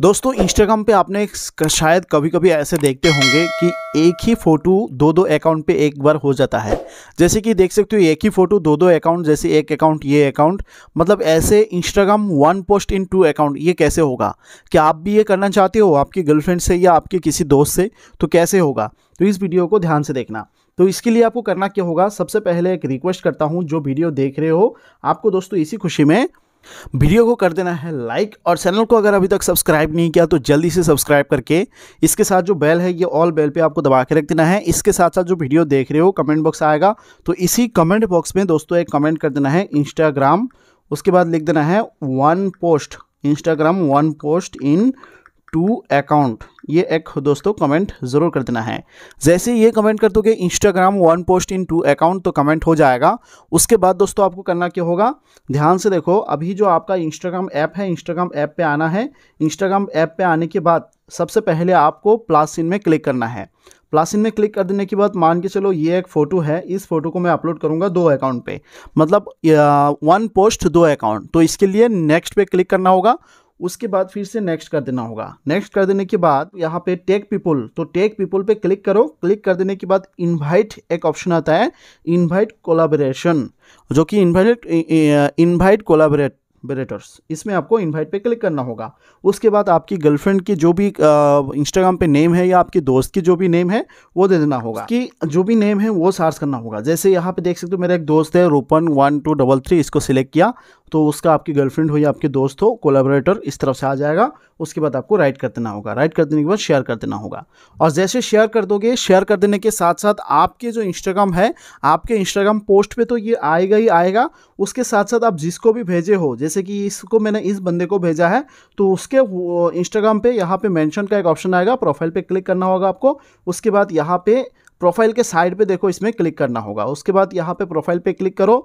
दोस्तों इंस्टाग्राम पे आपने शायद कभी कभी ऐसे देखते होंगे कि एक ही फ़ोटो दो दो अकाउंट पे एक बार हो जाता है जैसे कि देख सकते हो एक ही फ़ोटो दो दो अकाउंट जैसे एक अकाउंट ये अकाउंट मतलब ऐसे Instagram one post in two account ये कैसे होगा क्या आप भी ये करना चाहते हो आपकी गर्लफ्रेंड से या आपके किसी दोस्त से तो कैसे होगा तो इस वीडियो को ध्यान से देखना तो इसके लिए आपको करना क्या होगा सबसे पहले एक रिक्वेस्ट करता हूँ जो वीडियो देख रहे हो आपको दोस्तों इसी खुशी में वीडियो को कर देना है लाइक और चैनल को अगर अभी तक सब्सक्राइब नहीं किया तो जल्दी से सब्सक्राइब करके इसके साथ जो बेल है ये ऑल बेल पे आपको दबा के रख देना है इसके साथ साथ जो वीडियो देख रहे हो कमेंट बॉक्स आएगा तो इसी कमेंट बॉक्स में दोस्तों एक कमेंट कर देना है इंस्टाग्राम उसके बाद लिख देना है one post Instagram one post in two account ये एक दोस्तों कमेंट ज़रूर कर देना है जैसे ये कमेंट कर दोगे Instagram one post in two account तो कमेंट हो जाएगा उसके बाद दोस्तों आपको करना क्या होगा ध्यान से देखो अभी जो आपका इंस्टाग्राम ऐप है इंस्टाग्राम ऐप पे आना है इंस्टाग्राम ऐप पे आने के बाद सबसे पहले आपको प्लासिन इन में क्लिक करना है प्लासिन इन में क्लिक कर देने के बाद मान के चलो ये एक फ़ोटो है इस फोटो को मैं अपलोड करूँगा दो अकाउंट पे मतलब वन पोस्ट दो अकाउंट तो इसके लिए नेक्स्ट पे क्लिक करना होगा उसके बाद फिर से नेक्स्ट कर देना होगा नेक्स्ट कर देने के बाद यहाँ पे टेक पीपल तो टेक पीपल पे क्लिक करो क्लिक कर देने के बाद इनवाइट एक ऑप्शन आता है इनवाइट कोलाबरेशन जो कि इनवाइट इनवाइट कोलाबरेट बेरेटर्स इसमें आपको इनवाइट पे क्लिक करना होगा उसके बाद आपकी गर्लफ्रेंड की जो भी इंस्टाग्राम पे नेम है या आपके दोस्त की जो भी नेम है वो दे देना होगा कि जो भी नेम है वो सर्च करना होगा जैसे यहाँ पे देख सकते हो मेरा एक दोस्त है Rupan one two double three इसको सिलेक्ट किया तो उसका आपकी गर्लफ्रेंड हो या आपके दोस्त हो कोलाबोरेटर इस तरफ से आ जाएगा उसके बाद आपको राइट कर देना होगा राइट कर देने के बाद शेयर कर देना होगा और जैसे शेयर कर दोगे शेयर कर देने के साथ साथ आपके जो इंस्टाग्राम है आपके इंस्टाग्राम पोस्ट पे तो ये आएगा ही आएगा उसके साथ साथ आप जिसको भी भेजे हो जैसे कि इसको मैंने इस बंदे को भेजा है तो उसके इंस्टाग्राम पर यहाँ पर मैंशन का एक ऑप्शन आएगा प्रोफाइल पर क्लिक करना होगा आपको उसके बाद यहाँ पर प्रोफाइल के साइड पे देखो इसमें क्लिक करना होगा उसके बाद यहाँ पे प्रोफाइल पे क्लिक करो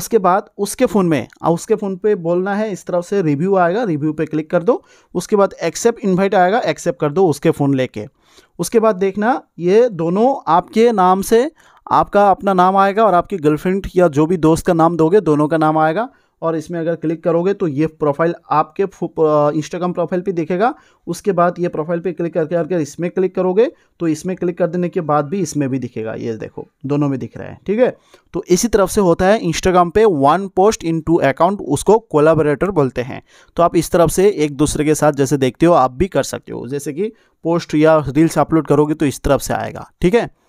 उसके बाद उसके फ़ोन में उसके फ़ोन पे बोलना है इस तरफ से रिव्यू आएगा रिव्यू पे क्लिक कर दो उसके बाद एक्सेप्ट इनवाइट आएगा एक्सेप्ट कर दो उसके फ़ोन लेके उसके बाद देखना ये दोनों आपके नाम से आपका अपना नाम आएगा और आपकी गर्लफ्रेंड या जो भी दोस्त का नाम दोगे दोनों का नाम आएगा और इसमें अगर क्लिक करोगे तो ये प्रोफाइल आपके इंस्टाग्राम प्रोफाइल पे दिखेगा उसके बाद ये प्रोफाइल पे क्लिक करके अगर इसमें क्लिक करोगे तो इसमें क्लिक कर देने के बाद भी इसमें भी दिखेगा ये देखो दोनों में दिख रहा है ठीक है तो इसी तरफ से होता है इंस्टाग्राम पे one post in two account उसको कोलाबरेटर बोलते हैं तो आप इस तरफ से एक दूसरे के साथ जैसे देखते हो आप भी कर सकते हो जैसे कि पोस्ट या रील्स अपलोड करोगे तो इस तरफ से आएगा ठीक है